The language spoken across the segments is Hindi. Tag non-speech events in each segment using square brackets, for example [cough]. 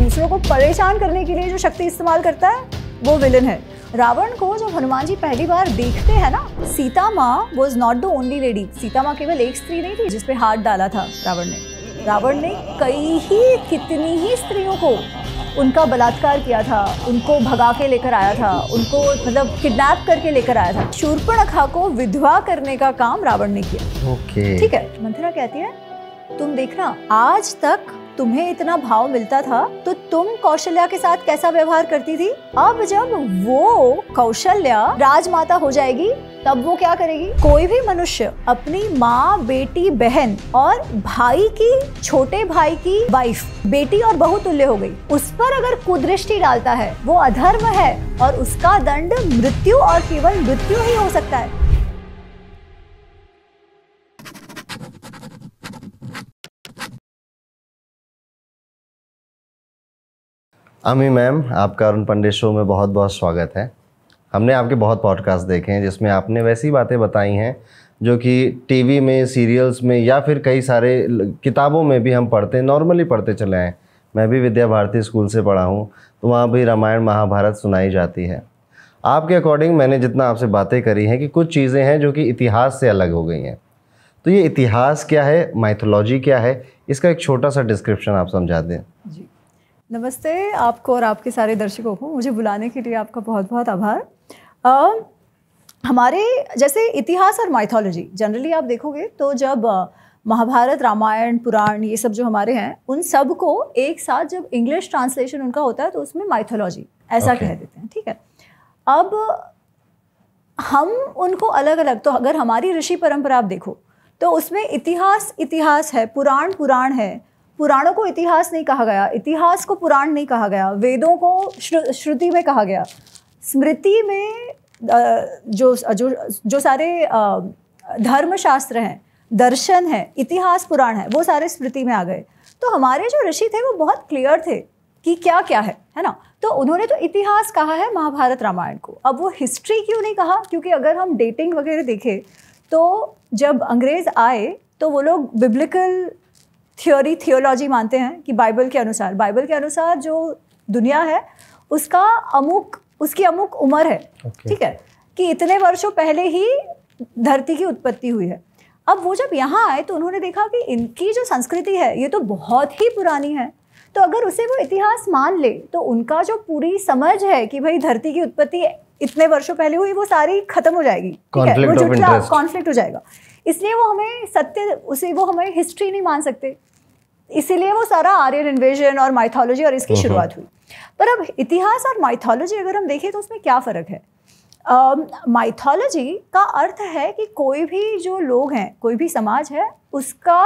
दूसरों को परेशान करने के लिए जो शक्ति इस्तेमाल करता है वो विलन है रावण को जब हनुमान जी पहली बार देखते हैं ना सीता माँ was not the only lady Sita माँ केवल एक स्त्री नहीं थी जिसपे हाथ डाला था रावण ने रावण ने कई ही कितनी ही स्त्रियों को उनका बलात्कार किया था उनको भगा के लेकर आया था उनको मतलब किडनैप करके लेकर आया था शूर्पणखा को विधवा करने का काम रावण ने किया okay. ठीक है मंथरा कहती है तुम देखना आज तक तुम्हें इतना भाव मिलता था तो तुम कौशल्या के साथ कैसा व्यवहार करती थी अब जब वो कौशल्या राजमाता हो जाएगी तब वो क्या करेगी कोई भी मनुष्य अपनी माँ बेटी बहन और भाई की छोटे भाई की वाइफ बेटी और बहु तुल्य हो गई उस पर अगर कुदृष्टि डालता है वो अधर्म है और उसका दंड मृत्यु और केवल मृत्यु ही हो सकता है अमी मैम आपका अरुण पंडे शो में बहुत बहुत स्वागत है हमने आपके बहुत पॉडकास्ट देखे हैं जिसमें आपने वैसी बातें बताई हैं जो कि टीवी में सीरियल्स में या फिर कई सारे किताबों में भी हम पढ़ते हैं नॉर्मली पढ़ते चले हैं मैं भी विद्या भारती स्कूल से पढ़ा हूँ तो वहाँ भी रामायण महाभारत सुनाई जाती है आपके अकॉर्डिंग मैंने जितना आपसे बातें करी हैं कि कुछ चीज़ें हैं जो कि इतिहास से अलग हो गई हैं तो ये इतिहास क्या है माइथोलॉजी क्या है इसका एक छोटा सा डिस्क्रिप्शन आप समझा दें जी नमस्ते आपको और आपके सारे दर्शकों को मुझे बुलाने के लिए आपका बहुत बहुत आभार आ, हमारे जैसे इतिहास और माइथोलॉजी जनरली आप देखोगे तो जब महाभारत रामायण पुराण ये सब जो हमारे हैं उन सब को एक साथ जब इंग्लिश ट्रांसलेशन उनका होता है तो उसमें माइथोलॉजी ऐसा okay. कह देते हैं ठीक है अब हम उनको अलग अलग तो अगर हमारी ऋषि परंपरा आप देखो तो उसमें इतिहास इतिहास है पुराण पुराण है पुराणों को इतिहास नहीं कहा गया इतिहास को पुराण नहीं कहा गया वेदों को श्रुति में कहा गया स्मृति में जो जो जो सारे धर्मशास्त्र हैं दर्शन है इतिहास पुराण है वो सारे स्मृति में आ गए तो हमारे जो ऋषि थे वो बहुत क्लियर थे कि क्या क्या है है ना तो उन्होंने तो इतिहास कहा है महाभारत रामायण को अब वो हिस्ट्री क्यों नहीं कहा क्योंकि अगर हम डेटिंग वगैरह देखें तो जब अंग्रेज़ आए तो वो लोग बिब्लिकल थियोरी थियोलॉजी मानते हैं कि बाइबल के अनुसार बाइबल के अनुसार जो दुनिया है उसका अमुक उसकी अमुक उम्र है okay. ठीक है कि इतने वर्षों पहले ही धरती की उत्पत्ति हुई है अब वो जब यहाँ आए तो उन्होंने देखा कि इनकी जो संस्कृति है ये तो बहुत ही पुरानी है तो अगर उसे वो इतिहास मान ले तो उनका जो पूरी समझ है कि भाई धरती की उत्पत्ति इतने वर्षों पहले हुई वो सारी खत्म हो जाएगी ठीक है वो जुटला कॉन्फ्लिक्ट हो जाएगा इसलिए वो हमें सत्य उसे वो हमें हिस्ट्री नहीं मान सकते इसीलिए वो सारा आर्यन इन्वेजन और माइथोलॉजी और इसकी हम्म, हम्म। शुरुआत हुई पर अब इतिहास और माइथोलॉजी अगर हम देखें तो उसमें क्या फ़र्क है माइथोलॉजी का अर्थ है कि कोई भी जो लोग हैं कोई भी समाज है उसका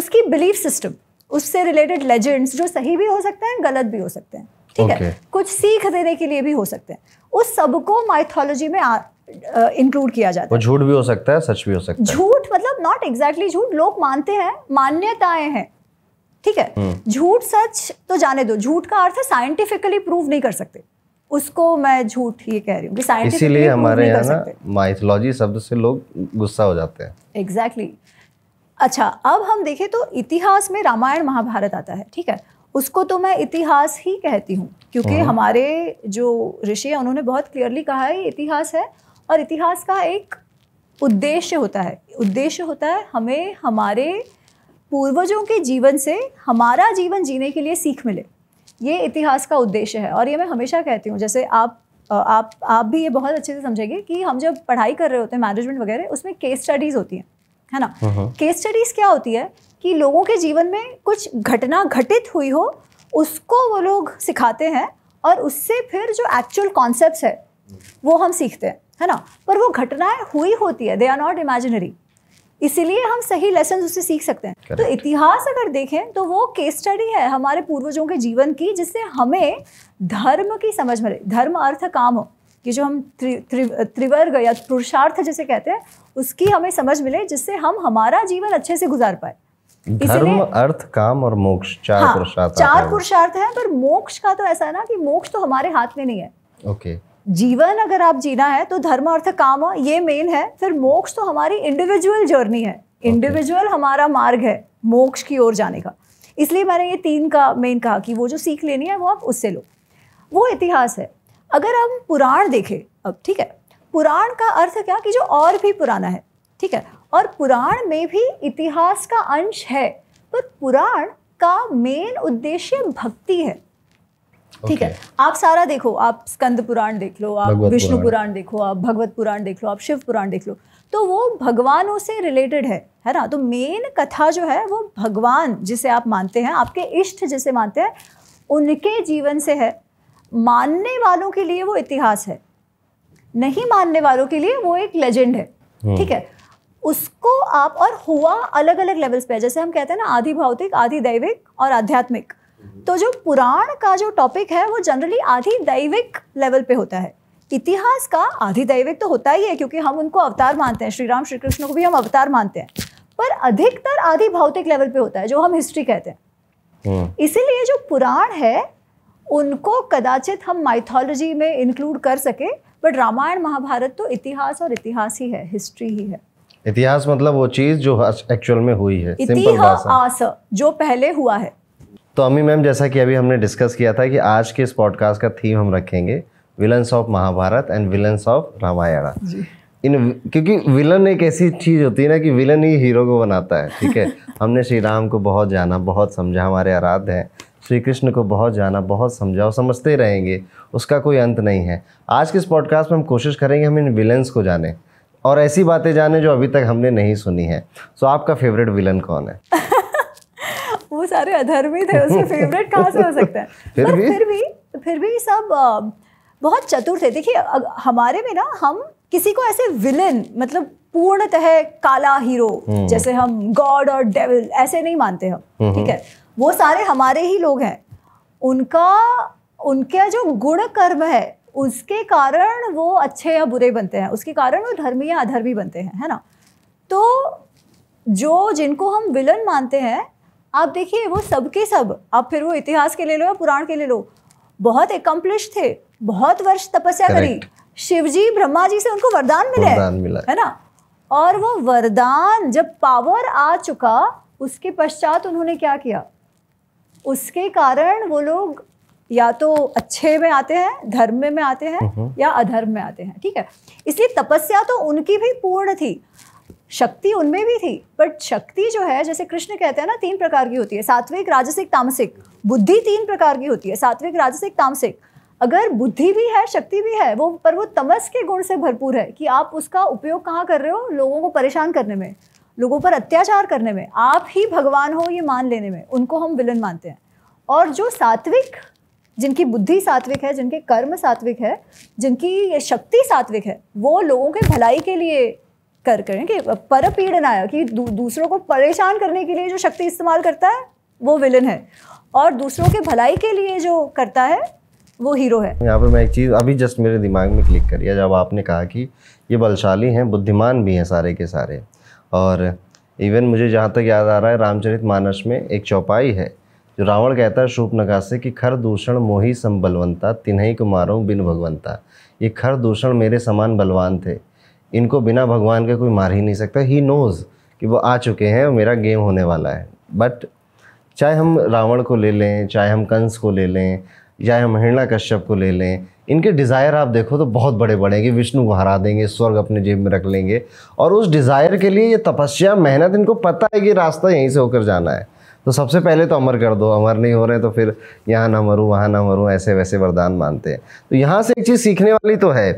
उसकी बिलीफ सिस्टम उससे रिलेटेड लेजेंड्स जो सही भी हो सकते हैं गलत भी हो सकते हैं ठीक okay. है कुछ सीख देने के लिए भी हो सकते हैं उस सबको माइथोलॉजी में इंक्लूड किया जाता है झूठ भी हो सकता है सच भी हो सकता है झूठ मतलब नॉट एग्जैक्टली झूठ लोग मानते हैं मान्यताएं हैं ठीक है हम्म। झूठ सच तो जाने दो झूठ का अर्थ है साइंटिफिकली प्रूव नहीं कर सकते उसको मैं झूठ ही कह रही हूँ इसीलिए हमारे यहाँ ना माइथोलॉजी शब्द से लोग गुस्सा हो जाते हैं एग्जैक्टली exactly. अच्छा अब हम देखें तो इतिहास में रामायण महाभारत आता है ठीक है उसको तो मैं इतिहास ही कहती हूँ क्योंकि हम्म। हमारे जो ऋषि हैं उन्होंने बहुत क्लियरली कहा है इतिहास है और इतिहास का एक उद्देश्य होता है उद्देश्य होता है हमें हमारे पूर्वजों के जीवन से हमारा जीवन जीने के लिए सीख मिले ये इतिहास का उद्देश्य है और ये मैं हमेशा कहती हूँ जैसे आप आप आप भी ये बहुत अच्छे से समझेंगे कि हम जब पढ़ाई कर रहे होते हैं मैनेजमेंट वगैरह उसमें केस स्टडीज़ होती हैं है ना केस हाँ, स्टडीज़ हाँ। क्या होती है कि लोगों के जीवन में कुछ घटना घटित हुई हो उसको वो लोग सिखाते हैं और उससे फिर जो एक्चुअल कॉन्सेप्ट है वो हम सीखते हैं है ना पर वो घटनाएं हुई होती है दे आर नॉट इमेजिनरी इसीलिए हम सही लेसन उससे सीख सकते हैं तो Correct. तो इतिहास अगर देखें तो वो केस स्टडी है हमारे पूर्वजों के जीवन की जिससे हमें धर्म की समझ मिले धर्म अर्थ काम हो कि जो हम त्रिवर्ग या पुरुषार्थ जैसे कहते हैं उसकी हमें समझ मिले जिससे हम हमारा जीवन अच्छे से गुजार पाए धर्म अर्थ काम और मोक्ष चार हाँ, पुरुषार्थ चार पुरुषार्थ है पर मोक्ष का तो ऐसा है ना कि मोक्ष तो हमारे हाथ में नहीं है ओके okay. जीवन अगर आप जीना है तो धर्म अर्थ काम ये मेन है फिर मोक्ष तो हमारी इंडिविजुअल जर्नी है इंडिविजुअल हमारा मार्ग है मोक्ष की ओर जाने का इसलिए मैंने ये तीन का मेन कहा कि वो जो सीख लेनी है वो आप उससे लो वो इतिहास है अगर हम पुराण देखें अब ठीक है पुराण का अर्थ क्या कि जो और भी पुराना है ठीक है और पुराण में भी इतिहास का अंश है पर पुराण का मेन उद्देश्य भक्ति है ठीक है आप सारा देखो आप स्कंद पुराण देख लो आप विष्णु पुराण देखो आप भगवत पुराण देख लो आप शिव पुराण देख लो तो वो भगवानों से रिलेटेड है है ना तो मेन कथा जो है वो भगवान जिसे आप मानते हैं आपके इष्ट जिसे मानते हैं उनके जीवन से है मानने वालों के लिए वो इतिहास है नहीं मानने वालों के लिए वो एक लेजेंड है हाँ। ठीक है उसको आप और हुआ अलग अलग लेवल्स पे जैसे हम कहते हैं ना आधि भौतिक आधि दैविक और आध्यात्मिक तो जो पुराण का जो टॉपिक है वो जनरली आधी दैविक लेवल पे होता है इतिहास का आधी दैविक तो होता ही है क्योंकि हम उनको अवतार मानते हैं श्री राम श्री कृष्ण को भी हम अवतार मानते हैं पर अधिकतर आधी भौतिक लेवल पे होता है जो हम हिस्ट्री कहते हैं हम्म। इसीलिए जो पुराण है उनको कदाचित हम माइथोलॉजी में इंक्लूड कर सके बट रामायण महाभारत तो इतिहास और इतिहास ही है हिस्ट्री ही है इतिहास मतलब वो चीज जो एक्चुअल में हुई है इतिहास जो पहले हुआ है तो अम्मी मैम जैसा कि अभी हमने डिस्कस किया था कि आज के इस पॉडकास्ट का थीम हम रखेंगे villains of Mahabharata and villains of Ramayana इन क्योंकि विलन एक ऐसी चीज़ होती है ना कि विलन ही हीरो को बनाता है ठीक है [laughs] हमने श्री राम को बहुत जाना बहुत समझा हमारे आराध्य हैं श्री कृष्ण को बहुत जाना बहुत समझा और समझते रहेंगे उसका कोई अंत नहीं है आज के इस पॉडकास्ट में हम कोशिश करेंगे हम इन विलन्स को जाने और ऐसी बातें जाने जो अभी तक हमने नहीं सुनी है सो आपका फेवरेट विलन कौन है [laughs] सारे अधर्मी थे उसके फेवरेट कहाँ से हो सकते हैं [laughs] फिर पर भी? फिर भी फिर भी सब बहुत चतुर थे देखिए हमारे में ना हम किसी को ऐसे विलेन मतलब पूर्णतः काला हीरो हम्म। जैसे हम गॉड और डेविल ऐसे नहीं मानते हम हम्म, ठीक है हम्म। वो सारे हमारे ही लोग हैं उनका उनका जो गुण कर्म है उसके कारण वो अच्छे या बुरे बनते हैं उसके कारण वो धर्मी या अधर्मी बनते हैं है ना तो जो जिनको हम विलन मानते हैं आप देखिए वो सबके सब आप फिर वो इतिहास के ले लो या पुराण के ले लो बहुत एकम्प्लिश थे बहुत वर्ष तपस्या करी शिव जी ब्रह्मा जी से उनको वरदान मिले वरदान मिला है ना और वो वरदान जब पावर आ चुका उसके पश्चात उन्होंने क्या किया उसके कारण वो लोग या तो अच्छे में आते हैं धर्म में आते हैं हम्म। या अधर्म में आते हैं ठीक है इसलिए तपस्या तो उनकी भी पूर्ण थी शक्ति उनमें भी थी बट शक्ति जो है जैसे कृष्ण कहते हैं ना तीन प्रकार की होती है सात्विक राजसिक तामसिक बुद्धि तीन प्रकार की होती है सात्विक राजसिक तामसिक अगर बुद्धि भी है शक्ति भी है वो पर वो तमस के गुण से भरपूर है कि आप उसका उपयोग कहाँ कर रहे हो लोगों को परेशान करने में लोगों पर अत्याचार करने में आप ही भगवान हो ये मान लेने में उनको हम विलन मानते हैं और जो सात्विक जिनकी बुद्धि सात्विक है जिनके कर्म सात्विक है जिनकी शक्ति सात्विक है वो लोगों के भलाई के लिए कर करें कि पर पीड़नाया कि दू, दूसरों को परेशान करने के लिए जो शक्ति इस्तेमाल करता है वो विलन है और दूसरों के भलाई के लिए जो करता है वो हीरो है यहाँ पर मैं एक चीज़ अभी जस्ट मेरे दिमाग में क्लिक करी है जब आपने कहा कि ये बलशाली हैं बुद्धिमान भी हैं सारे के सारे और इवन मुझे जहाँ तक याद आ रहा है रामचरित मानस में एक चौपाई है जो रावण कहता है शूपनखा से कि खर दूषण मोही सम बलवंता तिन्ही कुमारों बिन भगवंता ये खर दूषण मेरे समान बलवान थे इनको बिना भगवान के कोई मार ही नहीं सकता ही नोज़ कि वो आ चुके हैं मेरा गेम होने वाला है बट चाहे हम रावण को ले लें चाहे हम कंस को ले लें चाहे हम हिरणा कश्यप को ले लें इनके डिज़ायर आप देखो तो बहुत बड़े बड़े हैं कि विष्णु को हरा देंगे स्वर्ग अपने जेब में रख लेंगे और उस डिज़ायर के लिए ये तपस्या मेहनत इनको पता है कि रास्ता यहीं से होकर जाना है तो सबसे पहले तो अमर कर दो अमर नहीं हो रहे तो फिर यहाँ ना मरूँ वहाँ ना मरूँ ऐसे वैसे वरदान मानते हैं तो यहाँ से एक चीज़ सीखने वाली तो है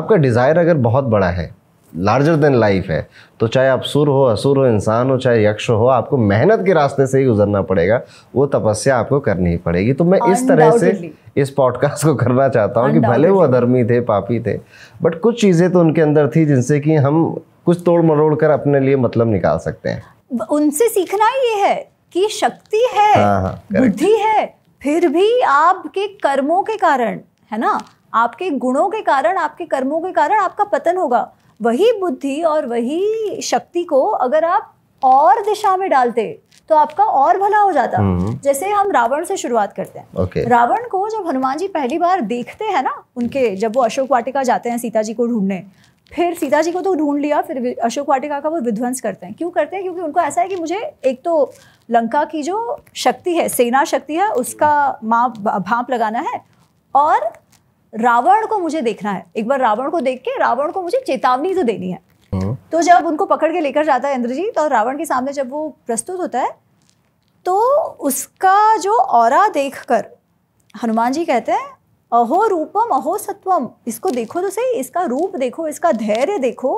आपका डिज़ायर अगर बहुत बड़ा है लार्जर देन लाइफ है तो चाहे आप सुर हो असुर हो इंसान हो चाहे यक्ष हो आपको मेहनत के रास्ते से ही गुजरना पड़ेगा वो तपस्या आपको करनी ही पड़ेगी तो मैं इस तरह से इस पॉडकास्ट को करना चाहता हूँ कि भले वो अधर्मी थे पापी थे बट कुछ चीज़ें तो उनके अंदर थी जिनसे कि हम कुछ तोड़ मरोड़ कर अपने लिए मतलब निकाल सकते हैं उनसे सीखना ये है कि शक्ति है हाँ, हाँ, बुद्धि है फिर भी आपके कर्मों के कारण है ना आपके गुणों के कारण आपके कर्मों के कारण आपका पतन होगा वही बुद्धि और वही शक्ति को अगर आप और दिशा में डालते तो आपका और भला हो जाता हम्म। जैसे हम रावण से शुरुआत करते हैं okay. रावण को जब हनुमान जी पहली बार देखते हैं ना उनके जब वो अशोक वाटिका जाते हैं सीता जी को ढूंढने फिर सीता जी को तो ढूंढ लिया फिर अशोक वाटिका का वो विध्वंस करते हैं क्यों करते हैं क्योंकि उनको ऐसा है कि मुझे एक तो लंका की जो शक्ति है सेना शक्ति है उसका माँ भाप लगाना है और रावण को मुझे देखना है एक बार रावण को देख के रावण को मुझे चेतावनी तो देनी है हाँ। तो जब उनको पकड़ के लेकर जाता है इंद्रजीत तो और रावण के सामने जब वो प्रस्तुत होता है तो उसका जो और देख कर हनुमान जी कहते हैं अहो रूपम अहो सत्वम इसको देखो तो सही इसका रूप देखो इसका धैर्य देखो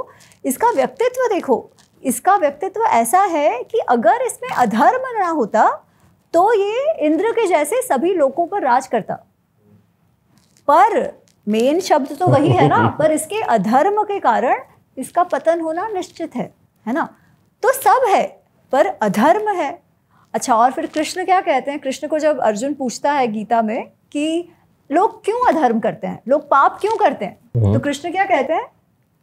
इसका व्यक्तित्व देखो इसका व्यक्तित्व ऐसा है कि अगर इसमें अधर्म ना होता तो ये इंद्र के जैसे सभी लोगों पर राज करता पर मेन शब्द तो वही है ना [laughs] पर इसके अधर्म के कारण इसका पतन होना निश्चित है है ना तो सब है पर अधर्म है अच्छा और फिर कृष्ण क्या कहते हैं कृष्ण को जब अर्जुन पूछता है गीता में कि लोग क्यों अधर्म करते हैं लोग पाप क्यों करते हैं हम्म। तो कृष्ण क्या कहते हैं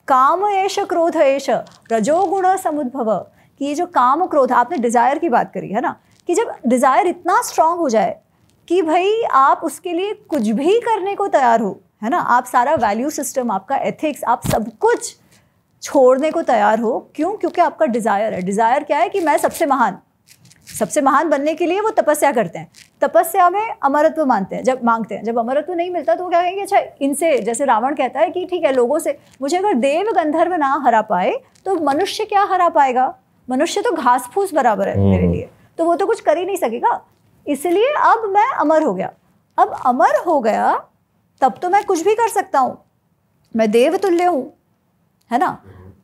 काम एश क्रोध एश रजोगुण समुद्भव कि ये जो काम क्रोध आपने डिजायर की बात करी है ना कि जब डिजायर इतना स्ट्रांग हो जाए कि भाई आप उसके लिए कुछ भी करने को तैयार हो है ना आप सारा वैल्यू सिस्टम आपका एथिक्स आप सब कुछ छोड़ने को तैयार हो क्यों क्योंकि आपका डिज़ायर है डिज़ायर क्या है कि मैं सबसे महान सबसे महान बनने के लिए वो तपस्या करते हैं तपस्या में अमरत्व मानते हैं जब मांगते हैं जब अमरत्व नहीं मिलता तो वो क्या कहेंगे अच्छा इनसे जैसे रावण कहता है कि ठीक है लोगों से मुझे अगर देव गंधर्व ना हरा पाए तो मनुष्य क्या हरा पाएगा मनुष्य तो घास फूस बराबर है हम्म। मेरे लिए तो वो तो कुछ कर ही नहीं सकेगा इसलिए अब मैं अमर हो गया अब अमर हो गया तब तो मैं कुछ भी कर सकता हूँ मैं देव तुल्य हूँ है ना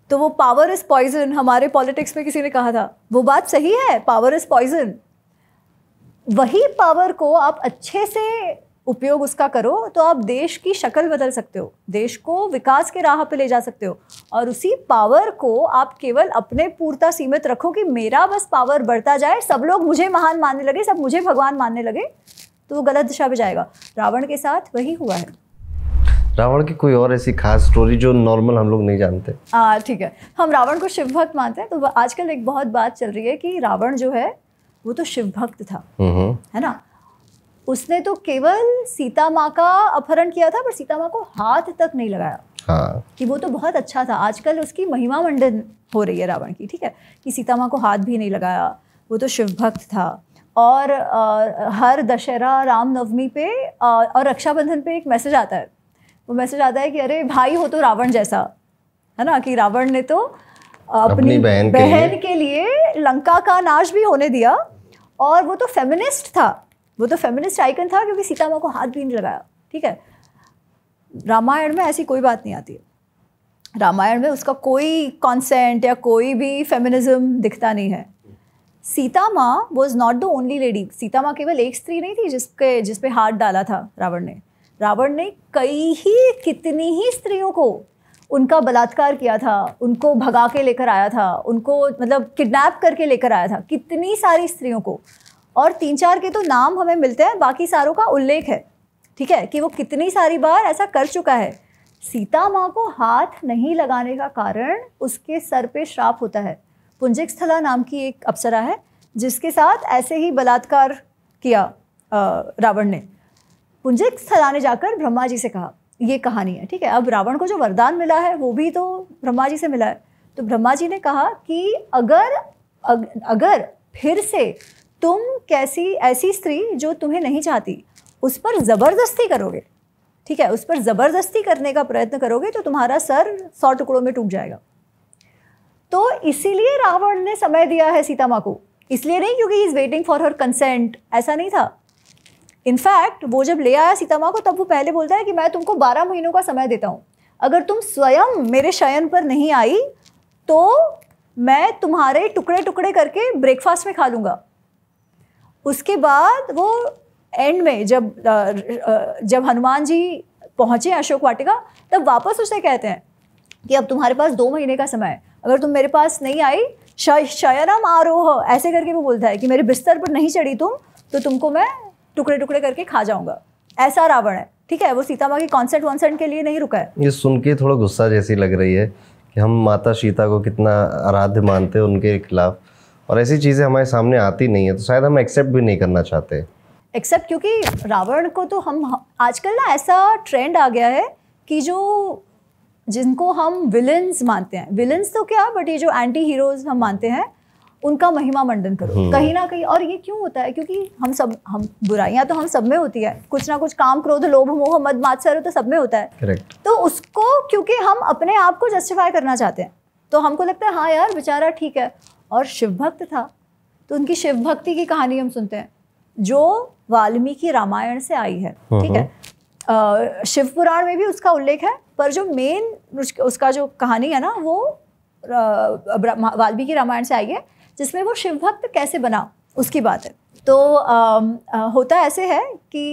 तो वो पावर इज़ पॉइजन हमारे पॉलिटिक्स में किसी ने कहा था वो बात सही है पावर इज़ पॉइजन वही पावर को आप अच्छे से उपयोग उसका करो तो आप देश की शक्ल बदल सकते हो देश को विकास के राह पर ले जा सकते हो और उसी पावर को आप केवल अपने पूर्ता सीमित रखो कि मेरा बस पावर बढ़ता जाए सब लोग मुझे महान मानने लगे सब मुझे भगवान मानने लगे तो वो गलत दिशा में जाएगा रावण के साथ वही हुआ है रावण की कोई और ऐसी खास स्टोरी जो नॉर्मल हम लोग नहीं जानते हाँ ठीक है हम रावण को शिव भक्त मानते हैं तो आजकल एक बहुत बात चल रही है कि रावण जो है वो तो शिव भक्त था हम्म, हम्म। है ना उसने तो केवल सीता माँ का अपहरण किया था पर सीता माँ को हाथ तक नहीं लगाया हाँ। कि वो तो बहुत अच्छा था आजकल उसकी महिमा मंडन हो रही है रावण की ठीक है कि सीता माँ को हाथ भी नहीं लगाया वो तो शिव भक्त था और आ, हर दशहरा रामनवमी पे आ, और रक्षाबंधन पे एक मैसेज आता है वो मैसेज आता है कि अरे भाई हो तो रावण जैसा है ना कि रावण ने तो अपनी, अपनी बहन, के लिए लंका का नाश भी होने दिया और वो तो फेमिनिस्ट था वो तो फेमिनिस्ट आइकन था क्योंकि सीता माँ को हाथ भी नहीं लगाया ठीक है रामायण में ऐसी कोई बात नहीं आती है रामायण में उसका कोई कॉन्सेंट या कोई भी फेमिनिज्म दिखता नहीं है सीता माँ was not the only lady Sita माँ केवल एक स्त्री नहीं थी जिसके जिसपे हाथ डाला था रावण ने रावण ने कई ही कितनी ही स्त्रियों को उनका बलात्कार किया था उनको भगा के लेकर आया था उनको मतलब किडनैप करके लेकर आया था कितनी सारी स्त्रियों को और तीन चार के तो नाम हमें मिलते हैं बाकी सारों का उल्लेख है ठीक है कि वो कितनी सारी बार ऐसा कर चुका है सीता माँ को हाथ नहीं लगाने का कारण उसके सर पे श्राप होता है पुंजिक स्थला नाम की एक अप्सरा है जिसके साथ ऐसे ही बलात्कार किया रावण ने पुंजिक स्थला ने जाकर ब्रह्मा जी से कहा ये कहानी है ठीक है अब रावण को जो वरदान मिला है वो भी तो ब्रह्मा जी से मिला है तो ब्रह्मा जी ने कहा कि अगर अग, अगर फिर से तुम कैसी ऐसी स्त्री जो तुम्हें नहीं चाहती उस पर ज़बरदस्ती करोगे ठीक है उस पर ज़बरदस्ती करने का प्रयत्न करोगे तो तुम्हारा सर सौ टुकड़ों में टूट जाएगा तो इसीलिए रावण ने समय दिया है सीता माँ को इसलिए नहीं क्योंकि is waiting for her consent ऐसा नहीं था इनफैक्ट वो जब ले आया सीता माँ को तब वो पहले बोलता है कि मैं तुमको बारह महीनों का समय देता हूँ अगर तुम स्वयं मेरे शयन पर नहीं आई तो मैं तुम्हारे टुकड़े टुकड़े करके ब्रेकफास्ट में खा लूँगा उसके बाद वो एंड में जब जब हनुमान जी पहुंचे अशोक वाटिका तब वापस उसे कहते हैं कि अब तुम्हारे पास दो महीने का समय है अगर तुम मेरे पास नहीं आई शयनम आरोह ऐसे करके वो बोलता है कि मेरे बिस्तर पर नहीं चढ़ी तुम तो तुमको मैं टुकड़े टुकड़े करके खा जाऊंगा ऐसा रावण है ठीक है वो सीता माँ की कॉन्सेंट वॉन्सेंट के लिए नहीं रुका है ये सुन के थोड़ा गुस्सा जैसी लग रही है कि हम माता सीता को कितना आराध्य मानते हैं उनके खिलाफ और ऐसी चीज़ें हमारे सामने आती नहीं है तो शायद हम एक्सेप्ट भी नहीं करना चाहते एक्सेप्ट क्योंकि रावण को तो हम आजकल ना ऐसा ट्रेंड आ गया है कि जो जिनको हम विलन्स मानते हैं विलन्स तो क्या बट ये जो एंटी हीरोज हम मानते हैं उनका महिमा मंडन करो हम्म। कहीं ना कहीं और ये क्यों होता है क्योंकि हम सब हम बुराइयां तो हम सब में होती है कुछ ना कुछ काम क्रोध लोभ मोह मद मात्सर तो सब में होता है Correct. तो उसको क्योंकि हम अपने आप को जस्टिफाई करना चाहते हैं तो हमको लगता है हाँ यार बेचारा ठीक है और शिव भक्त था तो उनकी शिव भक्ति की कहानी हम सुनते हैं जो वाल्मीकि रामायण से आई है ठीक है uh-huh. शिव पुराण में भी उसका उल्लेख है पर जो मेन उसका जो कहानी है ना वो वाल्मीकि रामायण से आई है जिसमें वो शिव भक्त कैसे बना उसकी बात है तो आ, आ, होता ऐसे है कि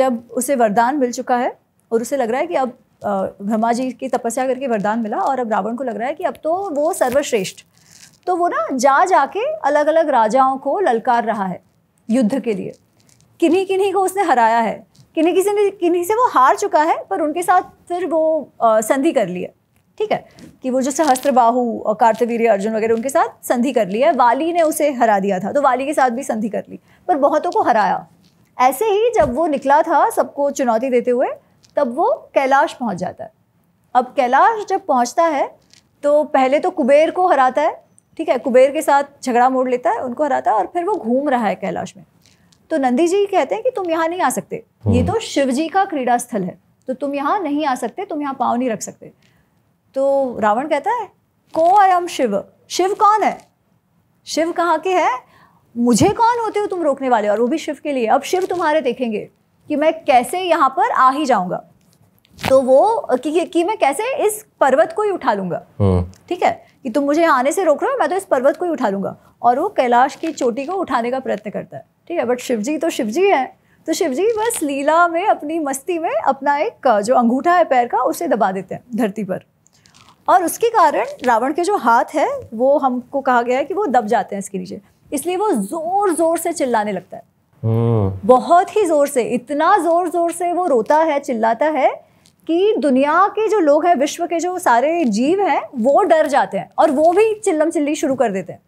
जब उसे वरदान मिल चुका है और उसे लग रहा है कि अब ब्रह्मा जी की तपस्या करके वरदान मिला और अब रावण को लग रहा है कि अब तो वो सर्वश्रेष्ठ तो वो ना जा जाके अलग अलग राजाओं को ललकार रहा है युद्ध के लिए किन्हीं किन्हीं को उसने हराया है किन्हीं किसी ने किन्हीं से वो हार चुका है पर उनके साथ फिर वो संधि कर लिया ठीक है कि वो जो सहस्त्र बाहु और कार्तवीर अर्जुन वगैरह उनके साथ संधि कर ली है वाली ने उसे हरा दिया था तो वाली के साथ भी संधि कर ली पर बहुतों को हराया ऐसे ही जब वो निकला था सबको चुनौती देते हुए तब वो कैलाश पहुंच जाता है अब कैलाश जब पहुंचता है तो पहले तो कुबेर को हराता है ठीक है कुबेर के साथ झगड़ा मोड़ लेता है उनको हराता है और फिर वो घूम रहा है कैलाश में तो नंदी जी कहते हैं कि तुम यहाँ नहीं आ सकते हाँ। ये तो शिव जी का क्रीड़ा स्थल है तो तुम यहाँ नहीं आ सकते तुम यहाँ पाँव नहीं रख सकते तो रावण कहता है को आई एम शिव शिव कौन है शिव कहाँ के है मुझे कौन होते हो तुम रोकने वाले और वो भी शिव के लिए अब शिव तुम्हारे देखेंगे कि मैं कैसे यहाँ पर आ ही जाऊँगा तो वो कि, कि मैं कैसे इस पर्वत को ही उठा लूंगा हाँ। ठीक है कि तुम मुझे आने से रोक रहे हो मैं तो इस पर्वत को ही उठा लूँगा और वो कैलाश की चोटी को उठाने का प्रयत्न करता है ठीक है बट शिवजी तो शिवजी है तो शिव जी बस लीला में अपनी मस्ती में अपना एक जो अंगूठा है पैर का उसे दबा देते हैं धरती पर और उसके कारण रावण के जो हाथ है वो हमको कहा गया है कि वो दब जाते हैं इसके नीचे इसलिए वो जोर जोर से चिल्लाने लगता है हम्म। बहुत ही जोर से इतना जोर जोर से वो रोता है चिल्लाता है कि दुनिया के जो लोग हैं विश्व के जो सारे जीव हैं वो डर जाते हैं और वो भी चिल्लम चिल्ली शुरू कर देते हैं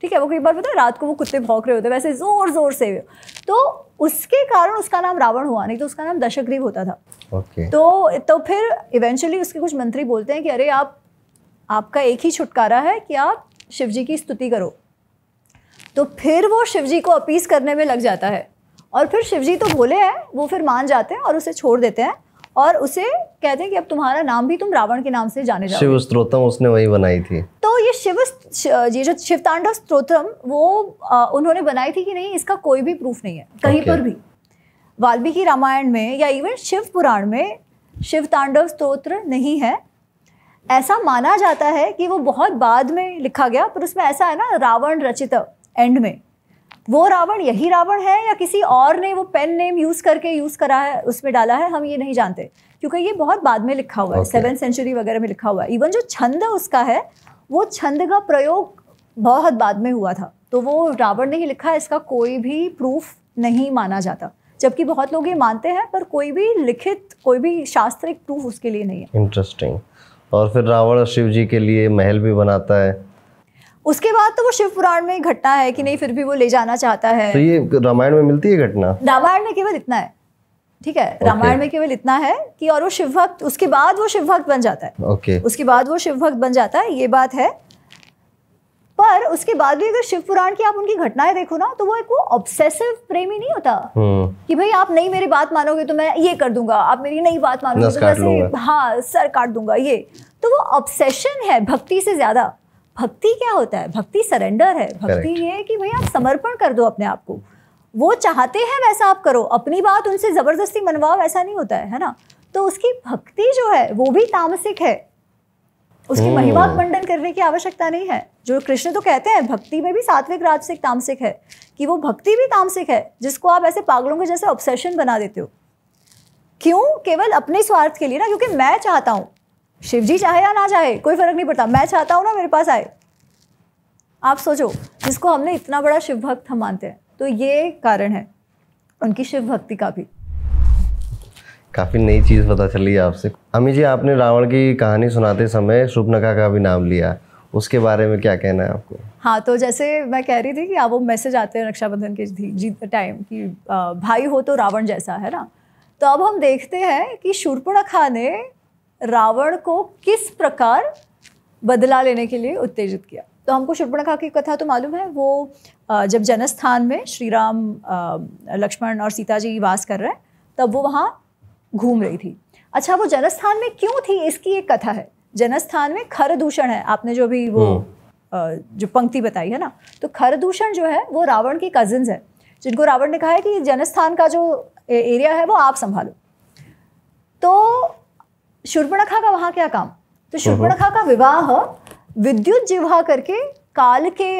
ठीक है वो कई बार पता है रात को वो कुत्ते भौंक रहे होते हैं वैसे ज़ोर ज़ोर से तो उसके कारण उसका नाम रावण हुआ नहीं तो उसका नाम दशग्रीव होता था okay. तो तो फिर इवेंचुअली उसके कुछ मंत्री बोलते हैं कि अरे आप आपका एक ही छुटकारा है कि आप शिव जी की स्तुति करो तो फिर वो शिव जी को अपीस करने में लग जाता है और फिर शिव जी तो भोले हैं वो फिर मान जाते हैं और उसे छोड़ देते हैं और उसे कहते हैं कि अब तुम्हारा नाम भी तुम रावण के नाम से जाने जाओ शिव स्त्रोतम उसने वही बनाई थी तो ये शिव ये जो शिवतांडव स्त्रोतम वो आ, उन्होंने बनाई थी कि नहीं इसका कोई भी प्रूफ नहीं है कहीं okay. पर भी वाल्मीकि रामायण में या इवन शिव पुराण में शिव तांडव स्त्रोत्र नहीं है ऐसा माना जाता है कि वो बहुत बाद में लिखा गया पर उसमें ऐसा है ना रावण रचित एंड में वो रावण यही रावण है या किसी और ने वो पेन नेम यूज़ करके यूज़ करा है उसमें डाला है हम ये नहीं जानते क्योंकि ये बहुत बाद में लिखा हुआ है सेवन सेंचुरी वगैरह में लिखा हुआ है इवन जो छंद उसका है वो छंद का प्रयोग बहुत बाद में हुआ था तो वो रावण ने ही लिखा है इसका कोई भी प्रूफ नहीं माना जाता जबकि बहुत लोग ये मानते हैं पर कोई भी लिखित कोई भी शास्त्रिक प्रूफ उसके लिए नहीं है इंटरेस्टिंग और फिर रावण शिव जी के लिए महल भी बनाता है उसके बाद तो वो शिव पुराण में घटना है कि नहीं फिर भी वो ले जाना चाहता है तो ये रामायण में मिलती है घटना रामायण में केवल इतना है ठीक है okay. रामायण में केवल इतना है कि और वो शिव भक्त उसके बाद वो शिव भक्त बन जाता है okay. उसके बाद वो शिव भक्त बन जाता है ये बात है पर उसके बाद भी अगर शिव पुराण की आप उनकी घटनाएं देखो ना तो वो एक वो ऑब्सेसिव प्रेमी नहीं होता hmm. कि भाई आप नहीं मेरी बात मानोगे तो मैं ये कर दूंगा आप मेरी नहीं बात मानोगे तो मैं हाँ सर काट दूंगा ये तो वो ऑब्सेशन है भक्ति से ज्यादा भक्ति क्या होता है भक्ति सरेंडर है भक्ति ये है कि भैया आप समर्पण कर दो अपने आप को वो चाहते हैं वैसा आप करो अपनी बात उनसे ज़बरदस्ती मनवाओ ऐसा नहीं होता है है ना तो उसकी भक्ति जो है वो भी तामसिक है उसकी hmm. महिमा मंडन करने की आवश्यकता नहीं है जो कृष्ण तो कहते हैं भक्ति में भी सात्विक राजसिक तामसिक है कि वो भक्ति भी तामसिक है जिसको आप ऐसे पागलों के जैसे ऑब्सेशन बना देते हो क्यों केवल अपने स्वार्थ के लिए ना क्योंकि मैं चाहता हूँ शिव जी चाहे या ना चाहे कोई फर्क नहीं पड़ता मैं चाहता हूँ ना मेरे पास आए आप सोचो जिसको हमने इतना बड़ा शिव भक्त हम मानते हैं तो ये कारण है उनकी शिव भक्ति का भी काफ़ी नई चीज़ पता चली है आपसे अमी जी आपने रावण की कहानी सुनाते समय शुभनखा का भी नाम लिया उसके बारे में क्या कहना है आपको हाँ तो जैसे मैं कह रही थी कि आप वो मैसेज आते हैं रक्षाबंधन के जीत टाइम कि भाई हो तो रावण जैसा है ना तो अब हम देखते हैं कि शूर्पणखा ने रावण को किस प्रकार बदला लेने के लिए उत्तेजित किया तो हमको शुर्पणखा की कथा तो मालूम है वो जब जनस्थान में श्री राम लक्ष्मण और सीता जी वास कर रहे हैं तब वो वहाँ घूम रही थी अच्छा वो जनस्थान में क्यों थी इसकी एक कथा है जनस्थान में खर दूषण है आपने जो भी वो हाँ। जो पंक्ति बताई है ना तो खर दूषण जो है वो रावण की कजिन्स है जिनको रावण ने कहा है कि जनस्थान का जो एरिया है वो आप संभालो तो शूर्पणखा का वहां क्या काम तो शूर्पणखा का विवाह विद्युत जिह्वा करके काल के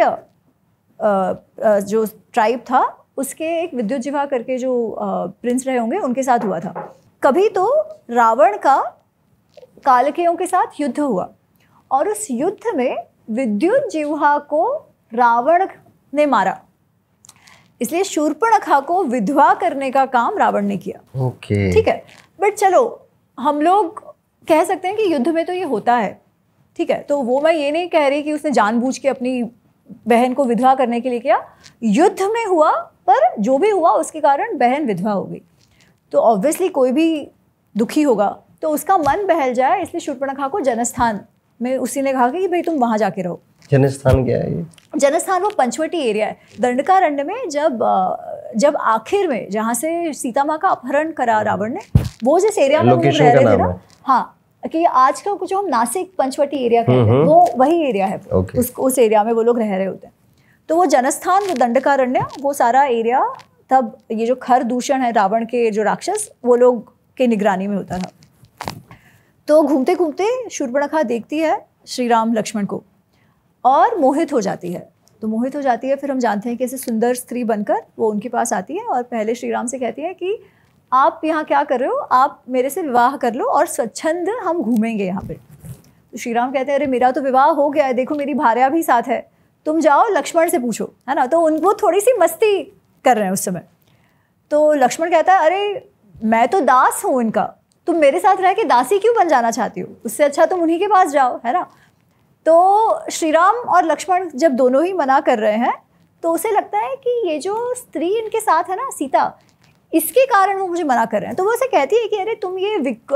जो ट्राइब था उसके एक विद्युत जिह्वा करके जो प्रिंस रहे होंगे उनके साथ हुआ था कभी तो रावण का कालकेयों के साथ युद्ध हुआ और उस युद्ध में विद्युत जिवा को रावण ने मारा इसलिए शूर्पणखा को विधवा करने का काम रावण ने किया ओके okay. ठीक है बट चलो हम लोग कह सकते हैं कि युद्ध में तो ये होता है ठीक है तो वो मैं ये नहीं कह रही कि उसने जानबूझ के अपनी बहन को विधवा करने के लिए किया युद्ध में हुआ पर जो भी हुआ उसके कारण बहन विधवा हो गई तो ऑब्वियसली कोई भी दुखी होगा तो उसका मन बहल जाए इसलिए शूर्पणखा को जनस्थान में उसी ने कहा कि भाई तुम वहाँ जाके रहो जनस्थान क्या है ये जनस्थान वो पंचवटी एरिया है दंडकारण्य में जब जब आखिर में जहाँ से सीता माँ का अपहरण करा हम्म। रावण ने वो जिस एरिया में रह रहे थे ना हाँ कि आज का जो हम नासिक पंचवटी एरिया कहते हैं वो वही एरिया है okay. उस उस एरिया में वो लोग रह रहे होते हैं तो वो जनस्थान जो दंडकारण्य वो सारा एरिया तब ये जो खर दूषण है रावण के जो राक्षस वो लोग के निगरानी में होता था तो घूमते घूमते शूर्पणखा देखती है श्री राम लक्ष्मण को और मोहित हो जाती है तो मोहित हो जाती है फिर हम जानते हैं कि ऐसे सुंदर स्त्री बनकर वो उनके पास आती है और पहले श्री राम से कहती है कि आप यहाँ क्या कर रहे हो आप मेरे से विवाह कर लो और स्वच्छंद हम घूमेंगे यहाँ पर तो श्री राम कहते हैं अरे मेरा तो विवाह हो गया है देखो मेरी भार्या भी साथ है तुम जाओ लक्ष्मण से पूछो है ना तो उन वो थोड़ी सी मस्ती कर रहे हैं उस समय तो लक्ष्मण कहता है अरे मैं तो दास हूँ इनका तुम मेरे साथ रह के दासी क्यों बन जाना चाहती हो उससे अच्छा तुम उन्हीं के पास जाओ है ना तो श्री राम और लक्ष्मण जब दोनों ही मना कर रहे हैं तो उसे लगता है कि ये जो स्त्री इनके साथ है ना सीता इसके कारण वो मुझे मना कर रहे हैं तो वो उसे कहती है कि अरे तुम ये विक,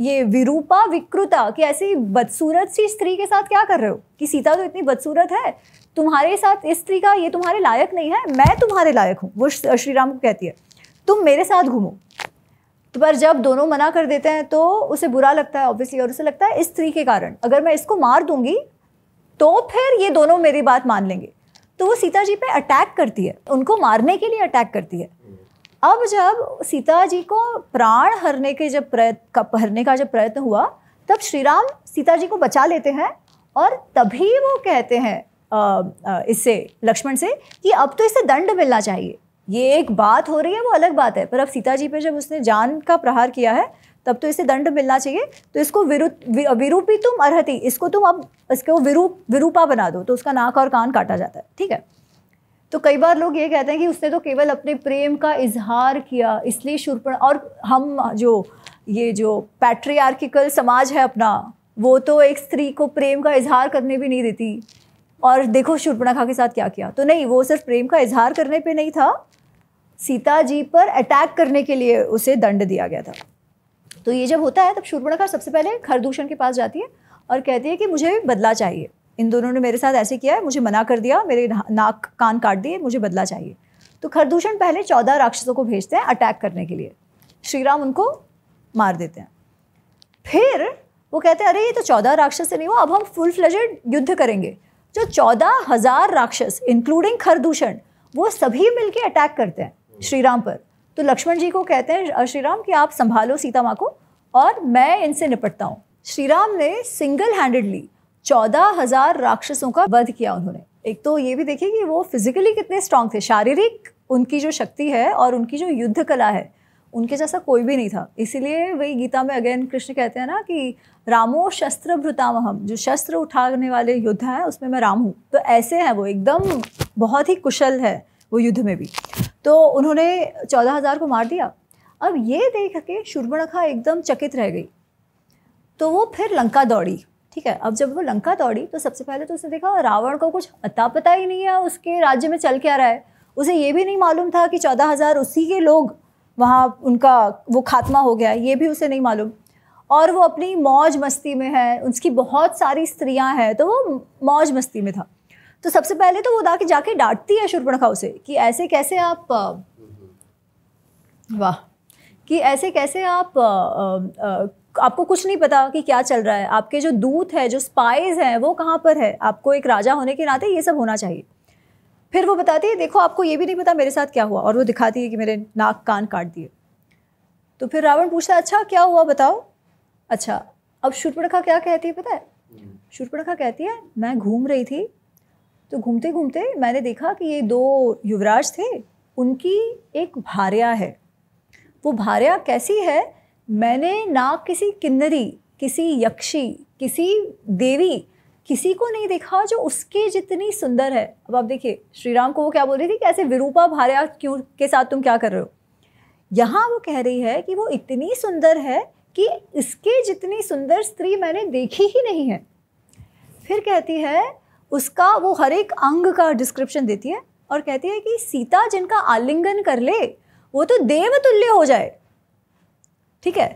ये विरूपा विकृता कि ऐसी बदसूरत सी स्त्री के साथ क्या कर रहे हो कि सीता तो इतनी बदसूरत है तुम्हारे साथ इस स्त्री का ये तुम्हारे लायक नहीं है मैं तुम्हारे लायक हूँ वो श्रीराम को कहती है तुम मेरे साथ घूमो तो पर जब दोनों मना कर देते हैं तो उसे बुरा लगता है ऑब्वियसली और उसे लगता है इस स्त्री के कारण अगर मैं इसको मार दूंगी तो फिर ये दोनों मेरी बात मान लेंगे तो वो सीता जी पे अटैक करती है उनको मारने के लिए अटैक करती है अब जब सीता जी को प्राण हरने के जब प्रयत्न हरने का जब प्रयत्न हुआ तब श्री राम सीता जी को बचा लेते हैं और तभी वो कहते हैं इससे लक्ष्मण से कि अब तो इसे दंड मिलना चाहिए ये एक बात हो रही है वो अलग बात है पर अब सीता जी पे जब उसने जान का प्रहार किया है तब तो इसे दंड मिलना चाहिए तो इसको विरूपी तुम अर्ति इसको तुम अब इसको विरूप विरूपा बना दो तो उसका नाक और कान काटा जाता है ठीक है तो कई बार लोग ये कहते हैं कि उसने तो केवल अपने प्रेम का इजहार किया इसलिए शूर्पण और हम जो ये जो पैट्रियार्किकल समाज है अपना वो तो एक स्त्री को प्रेम का इजहार करने भी नहीं देती और देखो शूर्पणखा के साथ क्या किया तो नहीं वो सिर्फ प्रेम का इजहार करने पे नहीं था सीता जी पर अटैक करने के लिए उसे दंड दिया गया था तो ये जब होता है तब शूर्पणखा सबसे पहले खरदूषण के पास जाती है और कहती है कि मुझे बदला चाहिए इन दोनों ने मेरे साथ ऐसे किया है मुझे मना कर दिया मेरे नाक कान काट दिए मुझे बदला चाहिए तो खरदूषण पहले चौदह राक्षसों को भेजते हैं अटैक करने के लिए श्री राम उनको मार देते हैं फिर वो कहते हैं अरे ये तो चौदह राक्षस से नहीं हुआ अब हम फुल फ्लजेड युद्ध करेंगे जो चौदह हजार राक्षस इंक्लूडिंग खरदूषण वो सभी मिलके अटैक करते हैं श्री राम पर तो लक्ष्मण जी को कहते हैं श्री राम कि आप संभालो सीता माँ को और मैं इनसे निपटता हूँ श्री राम ने सिंगल हैंडेडली चौदह हजार राक्षसों का वध किया उन्होंने एक तो ये भी देखिए कि वो फिजिकली कितने स्ट्रांग थे शारीरिक उनकी जो शक्ति है और उनकी जो युद्ध कला है उनके जैसा कोई भी नहीं था इसीलिए वही गीता में अगेन कृष्ण कहते हैं ना कि रामो शस्त्र भ्रुतामहम जो शस्त्र उठाने वाले योद्धा है उसमें मैं राम हूँ तो ऐसे हैं वो एकदम बहुत ही कुशल है वो युद्ध में भी तो उन्होंने चौदह हज़ार को मार दिया अब ये देख के शुरबणखा एकदम चकित रह गई तो वो फिर लंका दौड़ी ठीक है अब जब वो लंका दौड़ी तो सबसे पहले तो उसने देखा रावण को कुछ अता पता ही नहीं है उसके राज्य में चल क्या रहा है उसे ये भी नहीं मालूम था कि चौदह हज़ार उसी के लोग वहाँ उनका वो खात्मा हो गया ये भी उसे नहीं मालूम और वो अपनी मौज मस्ती में है उसकी बहुत सारी स्त्रियाँ हैं तो वो मौज मस्ती में था तो सबसे पहले तो वो दाके जाके डांटती है शूर्पणखा उसे कि ऐसे कैसे आप वाह कि ऐसे कैसे आप आ, आ, आ, आपको कुछ नहीं पता कि क्या चल रहा है आपके जो दूत है जो स्पाइज हैं वो कहाँ पर है आपको एक राजा होने के नाते ये सब होना चाहिए फिर वो बताती है देखो आपको ये भी नहीं पता मेरे साथ क्या हुआ और वो दिखाती है कि मेरे नाक कान काट दिए तो फिर रावण पूछता है अच्छा क्या हुआ बताओ अच्छा अब शूर्पणखा क्या कहती है पता है हम्म। शूर्पणखा कहती है मैं घूम रही थी तो घूमते घूमते मैंने देखा कि ये दो युवराज थे उनकी एक भार्या है वो भार्या कैसी है मैंने ना किसी किन्नरी किसी यक्षी किसी देवी किसी को नहीं देखा जो उसके जितनी सुंदर है अब आप देखिए श्री राम को वो क्या बोल रही थी कैसे विरूपा भार्या क्यों के साथ तुम क्या कर रहे हो यहाँ वो कह रही है कि वो इतनी सुंदर है कि इसके जितनी सुंदर स्त्री मैंने देखी ही नहीं है फिर कहती है उसका वो हर एक अंग का डिस्क्रिप्शन देती है और कहती है कि सीता जिनका आलिंगन कर ले वो तो देव तुल्य हो जाए ठीक है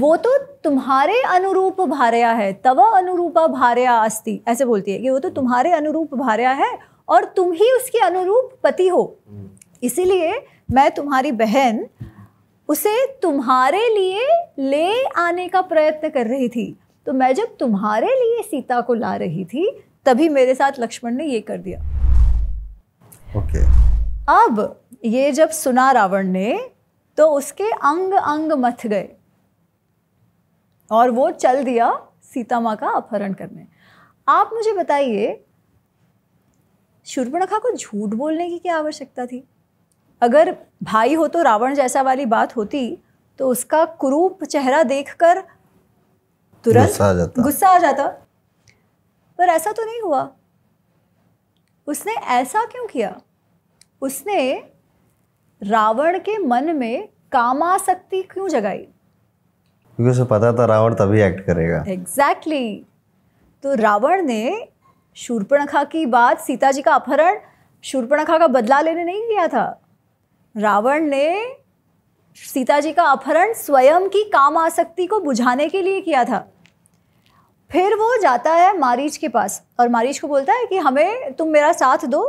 वो तो तुम्हारे अनुरूप भार्या है तव अनुरूपा भार्या अस्ति ऐसे बोलती है कि वो तो तुम्हारे अनुरूप भार्या है और तुम ही उसके अनुरूप पति हो इसीलिए मैं तुम्हारी बहन उसे तुम्हारे लिए ले आने का प्रयत्न कर रही थी तो मैं जब तुम्हारे लिए सीता को ला रही थी तभी मेरे साथ लक्ष्मण ने ये कर दिया ओके okay. अब ये जब सुना रावण ने तो उसके अंग अंग मथ गए और वो चल दिया सीता माँ का अपहरण करने आप मुझे बताइए शूर्पणखा को झूठ बोलने की क्या आवश्यकता थी अगर भाई हो तो रावण जैसा वाली बात होती तो उसका कुरूप चेहरा देखकर तुरंत गुस्सा आ जाता पर ऐसा तो नहीं हुआ उसने ऐसा क्यों किया उसने रावण के मन में कामाशक्ति क्यों जगाई क्योंकि उसे पता था रावण तभी एक्ट करेगा एग्जैक्टली exactly. तो रावण ने शूर्पणखा की बात सीता जी का अपहरण शूर्पणखा का बदला लेने नहीं किया था रावण ने सीता जी का अपहरण स्वयं की काम आसक्ति को बुझाने के लिए किया था फिर वो जाता है मारीच के पास और मारीच को बोलता है कि हमें तुम मेरा साथ दो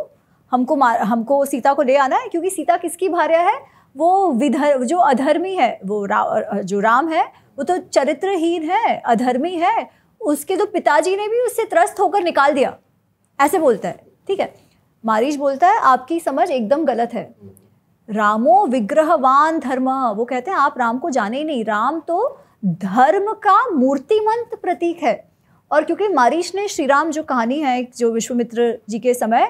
हमको हमको सीता को ले आना है क्योंकि सीता किसकी भार्य है वो विधर जो अधर्मी है वो रा, जो राम है वो तो चरित्रहीन है अधर्मी है उसके तो पिताजी ने भी उससे त्रस्त होकर निकाल दिया ऐसे बोलता है ठीक है मारीच बोलता है आपकी समझ एकदम गलत है रामो विग्रहवान धर्म वो कहते हैं आप राम को जाने ही नहीं राम तो धर्म का मूर्तिमंत प्रतीक है और क्योंकि मारीच ने श्री राम जो कहानी है जो विश्वमित्र जी के समय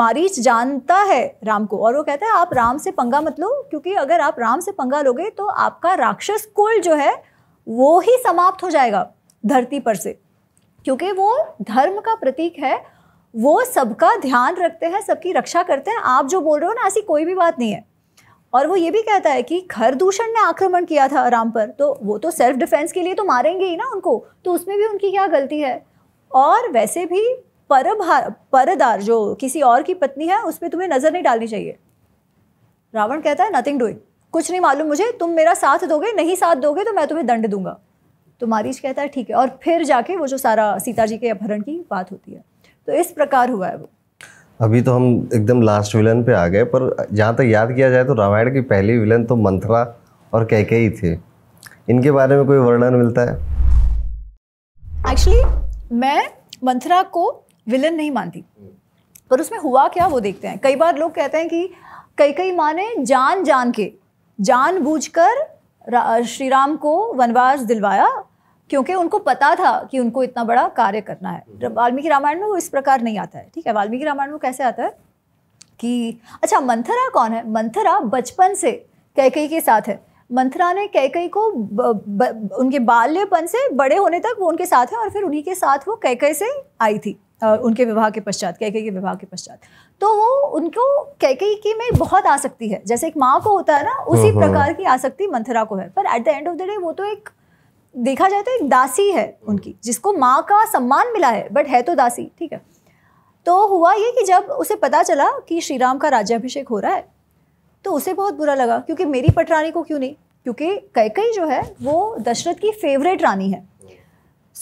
मारीच जानता है राम को और वो कहता है आप राम से पंगा मत लो क्योंकि अगर आप राम से पंगा लोगे तो आपका राक्षस कुल जो है वो ही समाप्त हो जाएगा धरती पर से क्योंकि वो धर्म का प्रतीक है वो सबका ध्यान रखते हैं सबकी रक्षा करते हैं आप जो बोल रहे हो ना ऐसी कोई भी बात नहीं है और वो ये भी कहता है कि खरदूषण ने आक्रमण किया था राम पर तो वो तो सेल्फ डिफेंस के लिए तो मारेंगे ही ना उनको तो उसमें भी उनकी क्या गलती है और वैसे भी परभार परदार जो किसी और की पत्नी है उस पर तुम्हें नज़र नहीं डालनी चाहिए रावण कहता है नथिंग डूइंग कुछ नहीं मालूम मुझे तुम मेरा साथ दोगे नहीं साथ दोगे तो मैं तुम्हें दंड दूंगा तो मारीच कहता है ठीक है और फिर जाके वो जो सारा सीता जी के अपहरण की बात होती है तो इस प्रकार हुआ है वो अभी तो हम एकदम लास्ट विलन पे आ गए पर जहाँ तक याद किया जाए तो रामायण की पहली विलन तो मंथरा और ही थे इनके बारे में कोई वर्णन मिलता है एक्चुअली मैं मंथरा को विलन नहीं मानती पर उसमें हुआ क्या वो देखते हैं कई बार लोग कहते हैं कि कई कई माँ ने जान जान के जान बूझ कर श्री राम को वनवास दिलवाया क्योंकि उनको पता था कि उनको इतना बड़ा कार्य करना है हम्म। वाल्मीकि रामायण में वो इस प्रकार नहीं आता है ठीक है वाल्मीकि रामायण में कैसे आता है कि अच्छा मंथरा कौन है मंथरा बचपन से कैकई के साथ है मंथरा ने कैकई को ब, ब, उनके बाल्यपन से बड़े होने तक वो उनके साथ है और फिर उन्हीं के साथ वो कैकई से आई थी उनके विवाह के पश्चात कैकई के विवाह के पश्चात तो वो उनको कैकई की में बहुत आसक्ति है जैसे एक माँ को होता है ना उसी हाँ, हाँ। प्रकार की आसक्ति मंथरा को है पर at the end of the day वो तो एक देखा जाए तो एक दासी है हम्म। उनकी जिसको माँ का सम्मान मिला है बट है तो दासी ठीक है तो हुआ ये कि जब उसे पता चला कि श्री राम का राज्याभिषेक हो रहा है तो उसे बहुत बुरा लगा क्योंकि मेरी पटरानी को क्यों नहीं क्योंकि कैकई जो है वो दशरथ की फेवरेट रानी है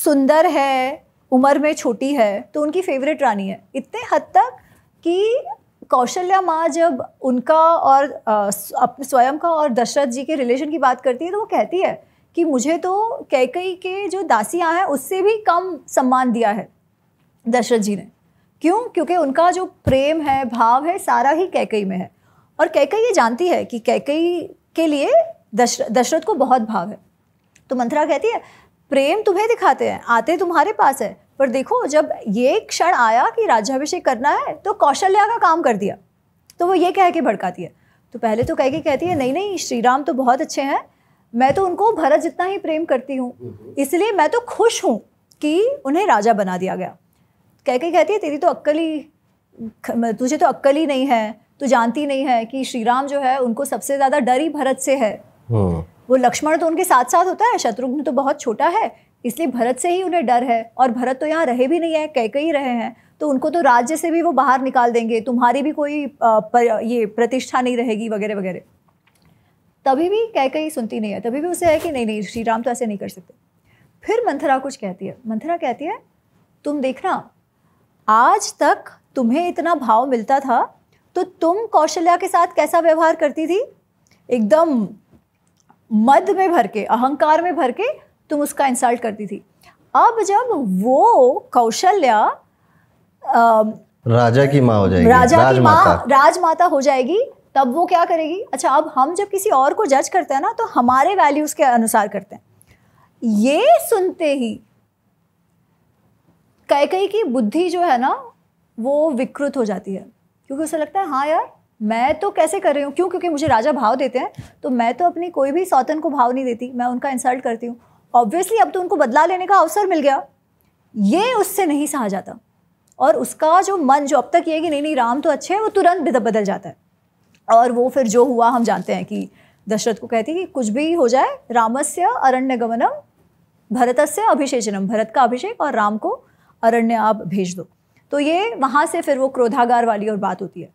सुंदर है उम्र में छोटी है तो उनकी फेवरेट रानी है इतने हद तक कि कौशल्या माँ जब उनका और स्वयं का और दशरथ जी के रिलेशन की बात करती है तो वो कहती है कि मुझे तो कैकई के जो दासियां हैं उससे भी कम सम्मान दिया है दशरथ जी ने क्यों क्योंकि उनका जो प्रेम है भाव है सारा ही कैकई में है और कैकई ये जानती है कि कैकई के लिए दशर दशरथ को बहुत भाव है तो मंथरा कहती है प्रेम तुम्हें दिखाते हैं आते तुम्हारे पास है पर देखो जब ये क्षण आया कि राज्याभिषेक करना है तो कौशल्या का काम कर दिया तो वो ये कह के भड़काती है तो पहले तो कह के कहती है नहीं नहीं श्री राम तो बहुत अच्छे हैं मैं तो उनको भरत जितना ही प्रेम करती हूँ हम्म। इसलिए मैं तो खुश हूँ कि उन्हें राजा बना दिया गया कह के कहती है तेरी तो अक्कल ही तुझे तो अक्कल ही नहीं है तो जानती नहीं है कि श्री राम जो है उनको सबसे ज़्यादा डर ही भरत से है हम्म। वो लक्ष्मण तो उनके साथ साथ होता है शत्रुघ्न तो बहुत छोटा है इसलिए भरत से ही उन्हें डर है और भरत तो यहाँ रहे भी नहीं है कह के ही रहे हैं तो उनको तो राज्य से भी वो बाहर निकाल देंगे तुम्हारी भी कोई ये प्रतिष्ठा नहीं रहेगी वगैरह वगैरह तभी भी कह कहीं सुनती नहीं है तभी भी उसे है कि नहीं नहीं श्री राम तो ऐसे नहीं कर सकते फिर मंथरा कुछ कहती है मंथरा कहती है तुम देखना आज तक तुम्हें इतना भाव मिलता था तो तुम कौशल्या के साथ कैसा व्यवहार करती थी एकदम मद में भर के अहंकार में भर के तुम उसका इंसल्ट करती थी अब जब वो कौशल्या राजा की माँ हो जाएगी राजा की माँ राजमाता हो जाएगी तब वो क्या करेगी अच्छा अब हम जब किसी और को जज करते हैं ना तो हमारे वैल्यूज़ के अनुसार करते हैं ये सुनते ही कई कई की बुद्धि जो है ना वो विकृत हो जाती है क्योंकि उसे लगता है हाँ यार मैं तो कैसे कर रही हूँ क्यों क्योंकि मुझे राजा भाव देते हैं तो मैं तो अपनी कोई भी सौतन को भाव नहीं देती मैं उनका इंसल्ट करती हूँ ऑब्वियसली अब तो उनको बदला लेने का अवसर मिल गया ये उससे नहीं सहा जाता और उसका जो मन जो अब तक ये कि नहीं नहीं राम तो अच्छे हैं वो तुरंत बदल जाता है और वो फिर जो हुआ हम जानते हैं कि दशरथ को कहती है कि कुछ भी हो जाए रामस्य अरण्य गमनम भरत से अभिषेचनम भरत का अभिषेक और राम को अरण्य आप भेज दो तो ये वहाँ से फिर वो क्रोधागार वाली और बात होती है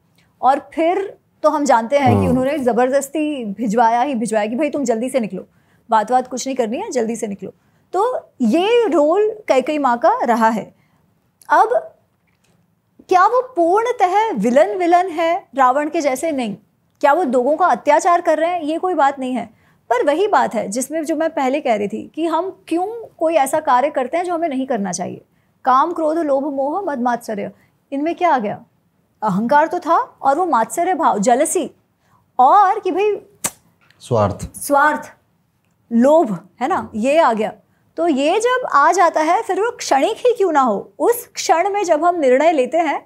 और फिर तो हम जानते हैं कि हम्म। उन्होंने ज़बरदस्ती भिजवाया ही भिजवाया कि भाई तुम जल्दी से निकलो बात बात कुछ नहीं करनी है जल्दी से निकलो तो ये रोल कई कई माँ का रहा है अब क्या वो पूर्णतः विलन विलन है रावण के जैसे नहीं क्या वो लोगों का अत्याचार कर रहे हैं ये कोई बात नहीं है पर वही बात है जिसमें जो मैं पहले कह रही थी कि हम क्यों कोई ऐसा कार्य करते हैं जो हमें नहीं करना चाहिए काम क्रोध लोभ मोह मद मात्सर्य इनमें क्या आ गया अहंकार तो था और वो मात्सर्य भाव जलसी और कि भाई स्वार्थ स्वार्थ लोभ है ना ये आ गया तो ये जब आ जाता है फिर वो क्षणिक ही क्यों ना हो उस क्षण में जब हम निर्णय लेते हैं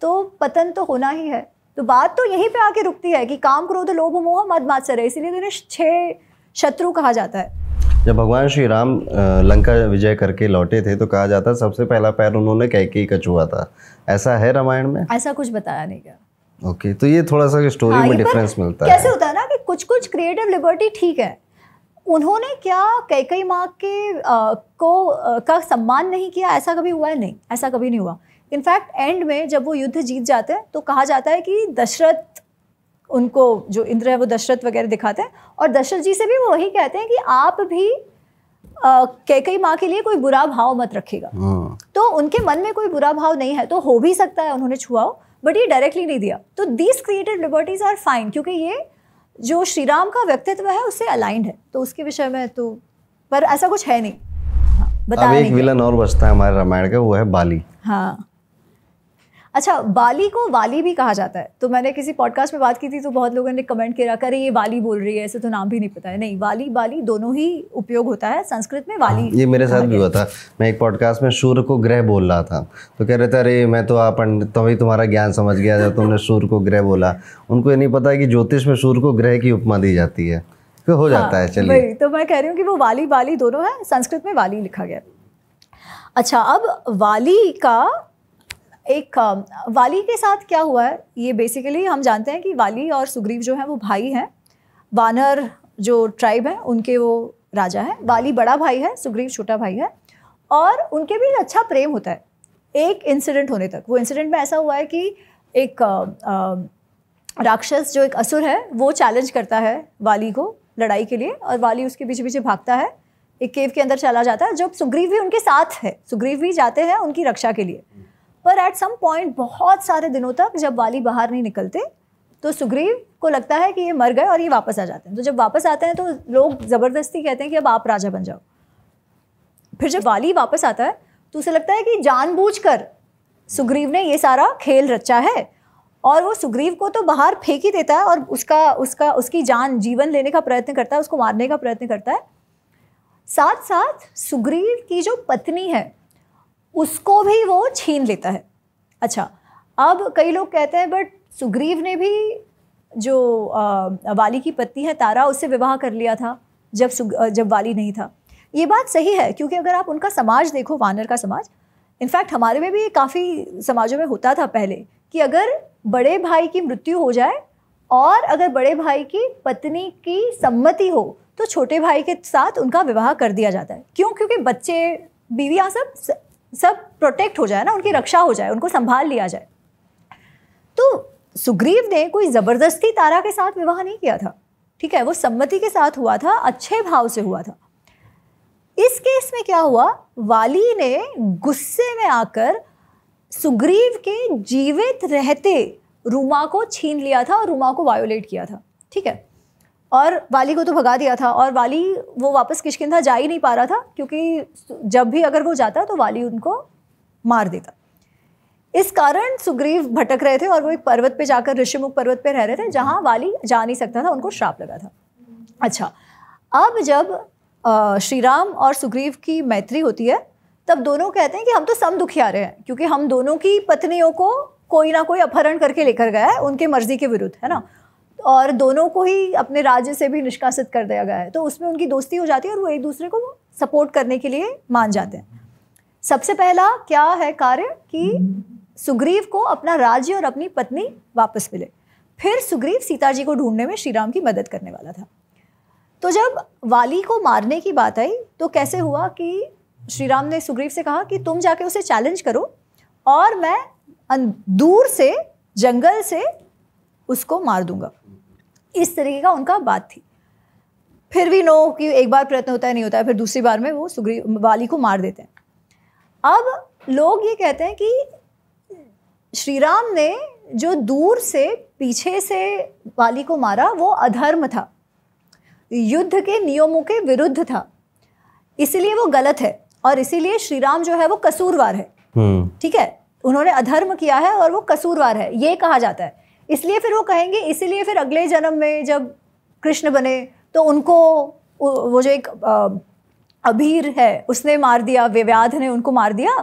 तो पतन तो होना ही है तो बात तो यहीं पे आके रुकती है कि काम क्रोध तो लोभ मोह मद मात्सर है इसीलिए उन्हें तो छह शत्रु कहा जाता है जब भगवान श्री राम लंका विजय करके लौटे थे तो कहा जाता है सबसे पहला पैर उन्होंने कैके का छुआ था ऐसा है रामायण में ऐसा कुछ बताया नहीं गया ओके तो ये थोड़ा सा स्टोरी हाँ, में डिफरेंस मिलता कैसे है कैसे होता है ना कि कुछ कुछ क्रिएटिव लिबर्टी ठीक है उन्होंने क्या कैकई माँ के आ, को आ, का सम्मान नहीं किया ऐसा कभी हुआ है नहीं ऐसा कभी नहीं हुआ इनफैक्ट एंड में जब वो युद्ध जीत जाते हैं तो कहा जाता है कि दशरथ उनको जो इंद्र है वो दशरथ वगैरह दिखाते हैं और दशरथ जी से भी वो वही कहते हैं कि आप भी कैकई माँ के लिए कोई बुरा भाव मत रखेगा हाँ। तो उनके मन में कोई बुरा भाव नहीं है तो हो भी सकता है उन्होंने छुआ हो बट ये डायरेक्टली नहीं दिया तो these created liberties are fine क्योंकि ये जो श्री राम का व्यक्तित्व है उससे अलाइंड है तो उसके विषय में तो पर ऐसा कुछ है नहीं हाँ, बता अब एक विलन और बचता है हमारे रामायण का वो है बाली हाँ अच्छा बाली को वाली भी कहा जाता है तो मैंने किसी पॉडकास्ट में बात की थी तो बहुत लोगों ने कमेंट किया करे ये वाली बोल रही है ऐसे तो नाम भी नहीं पता है नहीं वाली बाली दोनों ही उपयोग होता है संस्कृत में वाली ये मेरे साथ भी हुआ था मैं एक पॉडकास्ट में सूर्य को ग्रह बोल रहा था तो कह रहे थे अरे मैं तो आप तभी तुम्हारा ज्ञान समझ गया था तुमने सूर्य को ग्रह बोला उनको ये नहीं पता कि ज्योतिष में सूर्य को ग्रह की उपमा दी जाती है तो हो जाता है हाँ, चलिए तो मैं कह रही हूँ कि वो वाली वाली दोनों है संस्कृत में वाली लिखा गया अच्छा अब वाली का एक वाली के साथ क्या हुआ है ये बेसिकली हम जानते हैं कि वाली और सुग्रीव जो हैं वो भाई हैं वानर जो ट्राइब है उनके वो राजा है वाली बड़ा भाई है सुग्रीव छोटा भाई है और उनके भी अच्छा प्रेम होता है एक इंसिडेंट होने तक वो इंसिडेंट में ऐसा हुआ है कि एक आ, आ, राक्षस जो एक असुर है वो चैलेंज करता है वाली को लड़ाई के लिए और वाली उसके पीछे पीछे भागता है एक केव के अंदर चला जाता है जब सुग्रीव भी उनके साथ है सुग्रीव भी जाते हैं उनकी रक्षा के लिए पर एट सम पॉइंट बहुत सारे दिनों तक जब वाली बाहर नहीं निकलते तो सुग्रीव को लगता है कि ये मर गए और ये वापस आ जाते हैं तो जब वापस आते हैं तो लोग ज़बरदस्ती कहते हैं कि अब आप राजा बन जाओ फिर जब वाली वापस आता है तो उसे लगता है कि जानबूझकर सुग्रीव ने ये सारा खेल रचा है और वो सुग्रीव को तो बाहर फेंक ही देता है और उसका उसका उसकी जान जीवन लेने का प्रयत्न करता है उसको मारने का प्रयत्न करता है साथ साथ सुग्रीव की जो पत्नी है उसको भी वो छीन लेता है अच्छा अब कई लोग कहते हैं बट सुग्रीव ने भी जो आ, वाली की पत्नी है तारा उससे विवाह कर लिया था जब जब वाली नहीं था ये बात सही है क्योंकि अगर आप उनका समाज देखो वानर का समाज इनफैक्ट हमारे में भी काफ़ी समाजों में होता था पहले कि अगर बड़े भाई की मृत्यु हो जाए और अगर बड़े भाई की पत्नी की सम्मति हो तो छोटे भाई के साथ उनका विवाह कर दिया जाता है क्यों क्योंकि बच्चे बीवी यहाँ सब सब प्रोटेक्ट हो जाए ना उनकी रक्षा हो जाए उनको संभाल लिया जाए तो सुग्रीव ने कोई ज़बरदस्ती तारा के साथ विवाह नहीं किया था ठीक है वो सम्मति के साथ हुआ था अच्छे भाव से हुआ था इस केस में क्या हुआ वाली ने गुस्से में आकर सुग्रीव के जीवित रहते रूमा को छीन लिया था और रूमा को वायोलेट किया था ठीक है और वाली को तो भगा दिया था और वाली वो वापस किशकिंधा जा ही नहीं पा रहा था क्योंकि जब भी अगर वो जाता तो वाली उनको मार देता इस कारण सुग्रीव भटक रहे थे और वो एक पर्वत पे जाकर ऋषिमुख पर्वत पे रह रहे थे जहाँ वाली जा नहीं सकता था उनको श्राप लगा था अच्छा अब जब श्री राम और सुग्रीव की मैत्री होती है तब दोनों कहते हैं कि हम तो सम दुखिया रहे हैं क्योंकि हम दोनों की पत्नियों को कोई ना कोई अपहरण करके लेकर गया है उनके मर्जी के विरुद्ध है ना और दोनों को ही अपने राज्य से भी निष्कासित कर दिया गया है तो उसमें उनकी दोस्ती हो जाती है और वो एक दूसरे को सपोर्ट करने के लिए मान जाते हैं सबसे पहला क्या है कार्य कि सुग्रीव को अपना राज्य और अपनी पत्नी वापस मिले फिर सुग्रीव सीता जी को ढूंढने में श्री राम की मदद करने वाला था तो जब वाली को मारने की बात आई तो कैसे हुआ कि श्री राम ने सुग्रीव से कहा कि तुम जाके उसे चैलेंज करो और मैं दूर से जंगल से उसको मार दूंगा इस तरीके का उनका बात थी फिर भी नो कि एक बार प्रयत्न होता है नहीं होता है फिर दूसरी बार में वो सुग्री वाली को मार देते हैं अब लोग ये कहते हैं कि श्री राम ने जो दूर से पीछे से वाली को मारा वो अधर्म था युद्ध के नियमों के विरुद्ध था इसीलिए वो गलत है और इसीलिए श्री राम जो है वो कसूरवार है हम्म। ठीक है उन्होंने अधर्म किया है और वो कसूरवार है ये कहा जाता है इसलिए फिर वो कहेंगे इसीलिए फिर अगले जन्म में जब कृष्ण बने तो उनको वो जो एक अभीर है उसने मार दिया विव्याध ने उनको मार दिया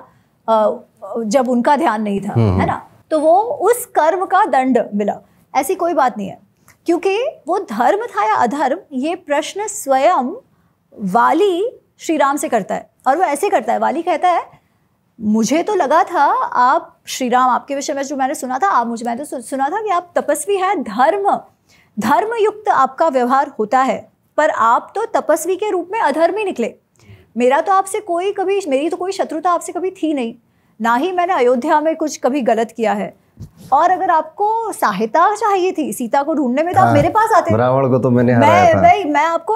जब उनका ध्यान नहीं था हम्म, है ना हम्म। तो वो उस कर्म का दंड मिला ऐसी कोई बात नहीं है क्योंकि वो धर्म था या अधर्म ये प्रश्न स्वयं वाली श्री राम से करता है और वो ऐसे करता है वाली कहता है मुझे तो लगा था आप श्री राम आपके विषय में जो मैंने सुना था आप मुझे मैंने तो सुना था कि आप तपस्वी हैं धर्म युक्त आपका व्यवहार होता है पर आप तो तपस्वी के रूप में अधर्म ही निकले मेरा तो आपसे कोई कभी मेरी तो कोई शत्रुता आपसे कभी थी नहीं ना ही मैंने अयोध्या में कुछ कभी गलत किया है और अगर आपको सहायता चाहिए थी सीता को ढूंढने में तो आप हाँ, मेरे पास आते रावण को तो मैंने मैं भाई मैं आपको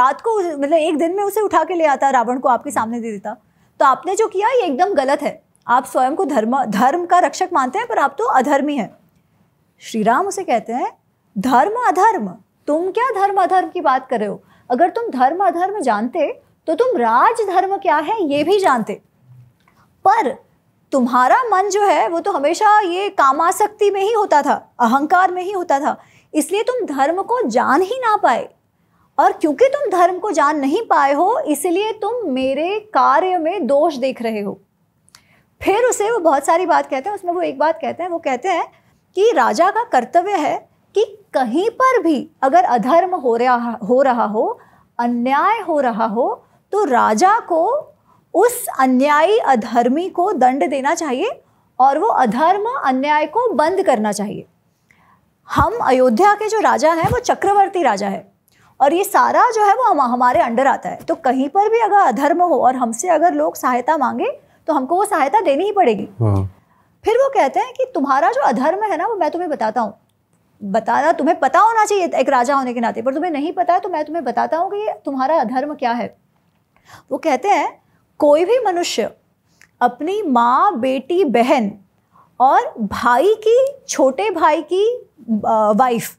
रात को मतलब एक दिन में उसे उठा के ले आता रावण को आपके सामने दे देता तो आपने जो किया ये एकदम गलत है आप स्वयं को धर्म धर्म का रक्षक मानते हैं पर आप तो अधर्मी हैं श्री राम उसे कहते हैं धर्म अधर्म तुम क्या धर्म अधर्म की बात कर रहे हो अगर तुम धर्म अधर्म जानते तो तुम राज धर्म क्या है ये भी जानते पर तुम्हारा मन जो है वो तो हमेशा ये कामासक्ति में ही होता था अहंकार में ही होता था इसलिए तुम धर्म को जान ही ना पाए और क्योंकि तुम धर्म को जान नहीं पाए हो इसलिए तुम मेरे कार्य में दोष देख रहे हो फिर उसे वो बहुत सारी बात कहते हैं उसमें वो एक बात कहते हैं वो कहते हैं कि राजा का कर्तव्य है कि कहीं पर भी अगर अधर्म हो रहा हो रहा हो अन्याय हो रहा हो तो राजा को उस अन्यायी अधर्मी को दंड देना चाहिए और वो अधर्म अन्याय को बंद करना चाहिए हम अयोध्या के जो राजा हैं वो चक्रवर्ती राजा है और ये सारा जो है वो हम हमारे अंडर आता है तो कहीं पर भी अगर अधर्म हो और हमसे अगर लोग सहायता मांगे तो हमको वो सहायता देनी ही पड़ेगी हाँ। फिर वो कहते हैं कि तुम्हारा जो अधर्म है ना वो मैं तुम्हें बताता हूँ बताना तुम्हें पता होना चाहिए एक राजा होने के नाते पर तुम्हें नहीं पता है तो मैं तुम्हें बताता हूँ कि ये तुम्हारा अधर्म क्या है वो कहते हैं कोई भी मनुष्य अपनी माँ बेटी बहन और भाई की छोटे भाई की वाइफ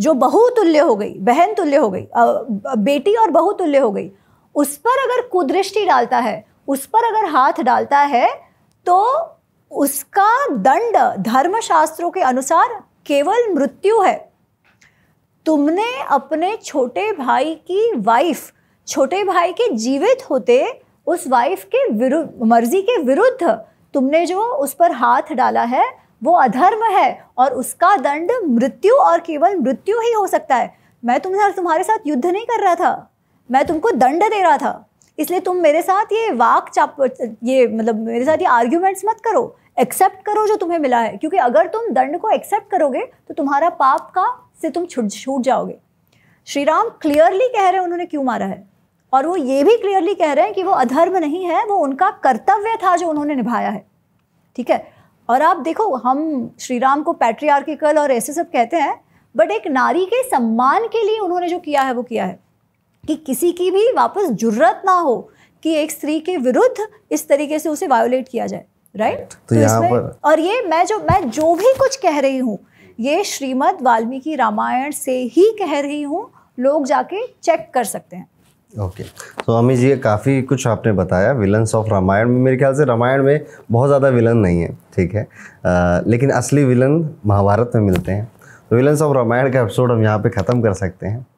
जो बहू तुल्य हो गई बहन तुल्य हो गई बेटी और बहू तुल्य हो गई उस पर अगर कुदृष्टि डालता है उस पर अगर हाथ डालता है तो उसका दंड धर्मशास्त्रों के अनुसार केवल मृत्यु है तुमने अपने छोटे भाई की वाइफ छोटे भाई के जीवित होते उस वाइफ के विरुद्ध मर्जी के विरुद्ध तुमने जो उस पर हाथ डाला है वो अधर्म है और उसका दंड मृत्यु और केवल मृत्यु ही हो सकता है मैं तुम्हारे तुम्हारे साथ युद्ध नहीं कर रहा था मैं तुमको दंड दे रहा था इसलिए तुम मेरे साथ ये वाक चाप ये मतलब मेरे साथ ये आर्ग्यूमेंट्स मत करो एक्सेप्ट करो जो तुम्हें मिला है क्योंकि अगर तुम दंड को एक्सेप्ट करोगे तो तुम्हारा पाप का से तुम छूट छूट जाओगे श्री राम क्लियरली कह रहे हैं उन्होंने क्यों मारा है और वो ये भी क्लियरली कह रहे हैं कि वो अधर्म नहीं है वो उनका कर्तव्य था जो उन्होंने निभाया है ठीक है और आप देखो हम श्री राम को पैट्रियार्किकल और ऐसे सब कहते हैं बट एक नारी के सम्मान के लिए उन्होंने जो किया है वो किया है कि किसी की भी वापस जरूरत ना हो कि एक स्त्री के विरुद्ध इस तरीके से उसे वायोलेट किया जाए राइट right? तो, तो इसमें पर... और ये मैं जो मैं जो भी कुछ कह रही हूँ ये श्रीमद वाल्मीकि रामायण से ही कह रही हूँ लोग जाके चेक कर सकते हैं ओके तो अमित जी काफ़ी कुछ आपने बताया विलन्स ऑफ रामायण में मेरे ख्याल से रामायण में बहुत ज़्यादा विलन नहीं है ठीक है आ, लेकिन असली विलन महाभारत में मिलते हैं तो विलन्स ऑफ रामायण का एपिसोड हम यहाँ पे ख़त्म कर सकते हैं